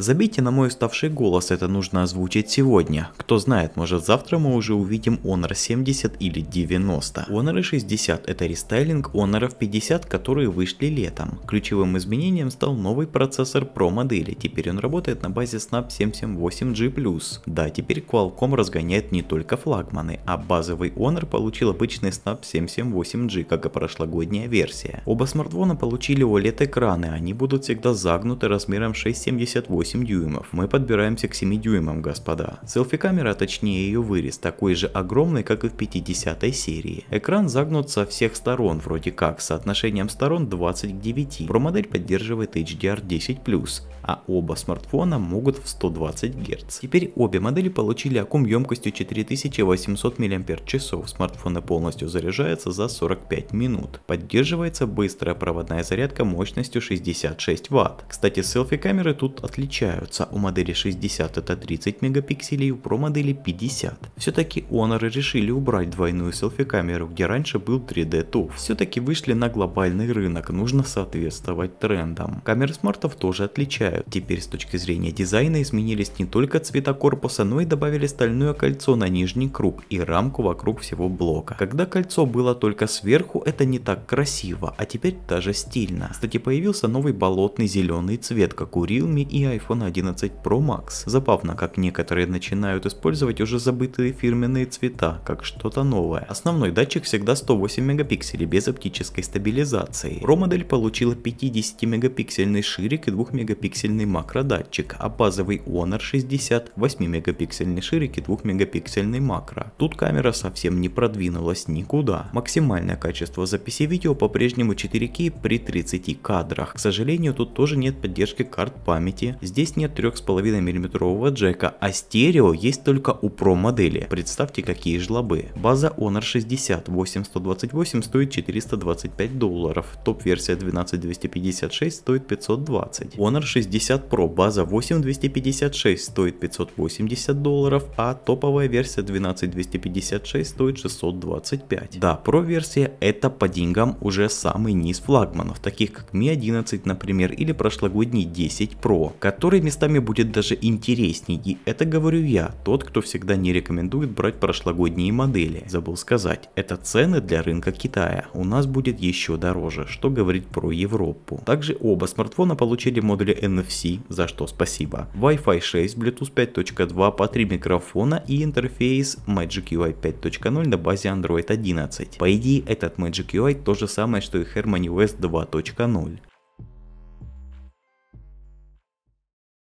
Забейте на мой уставший голос, это нужно озвучить сегодня. Кто знает, может завтра мы уже увидим Honor 70 или 90. Honor 60 это рестайлинг Honor 50, которые вышли летом. Ключевым изменением стал новый процессор Pro модели, теперь он работает на базе Snap 778G+. Да, теперь Qualcomm разгоняет не только флагманы, а базовый Honor получил обычный Snap 778G, как и прошлогодняя версия. Оба смартфона получили OLED экраны, они будут всегда загнуты размером 678 8 дюймов. Мы подбираемся к 7 дюймам, господа. Селфи-камера, точнее ее вырез, такой же огромный, как и в 50 серии. Экран загнут со всех сторон, вроде как, с соотношением сторон 20 к 9. Промодель поддерживает HDR10+, а оба смартфона могут в 120 Гц. Теперь обе модели получили аккум емкостью 4800 мАч, смартфоны полностью заряжаются за 45 минут. Поддерживается быстрая проводная зарядка мощностью 66 Вт. Кстати, селфи-камеры тут отличаются отличаются. У модели 60 это 30 мегапикселей, у Pro модели 50. Все-таки Honor решили убрать двойную селфи камеру, где раньше был 3D TOF. Все-таки вышли на глобальный рынок, нужно соответствовать трендам. Камеры смартов тоже отличают. Теперь с точки зрения дизайна изменились не только цвета корпуса, но и добавили стальное кольцо на нижний круг и рамку вокруг всего блока. Когда кольцо было только сверху, это не так красиво, а теперь даже стильно. Кстати, появился новый болотный зеленый цвет, как у Realme и iPhone 11 Pro Max. Забавно, как некоторые начинают использовать уже забытые фирменные цвета, как что-то новое. Основной датчик всегда 108 мегапикселей без оптической стабилизации. Pro модель получила 50 а мегапиксельный ширик и 2 мегапиксельный макро датчик, а базовый Honor 60 8 мегапиксельный ширик и 2 мегапиксельный макро. Тут камера совсем не продвинулась никуда. Максимальное качество записи видео по-прежнему 4К при 30 кадрах. К сожалению, тут тоже нет поддержки карт памяти, Здесь нет 3,5 мм джека, а стерео есть только у Pro модели. Представьте, какие жлобы. База Honor 60 8128 стоит 425 долларов, топ-версия 12256 стоит 520. Honor 60 Pro база 8256 стоит 580 долларов, а топовая версия 12256 стоит 625. Да, Pro версия это по деньгам уже самый низ флагманов, таких как Mi 11, например, или прошлогодний 10 Pro, который местами будет даже интересней. И это говорю я, тот, кто всегда не рекомендует брать прошлогодние модели. Забыл сказать, это цены для рынка Китая, у нас будет еще дороже, что говорить про Европу. Также оба смартфона получили модули NFC, за что спасибо. Wi-Fi 6, Bluetooth 5.2 по 3 микрофона и интерфейс Magic UI 5.0 на базе Android 11. По идее этот Magic UI то же самое, что и Harmony OS 2.0.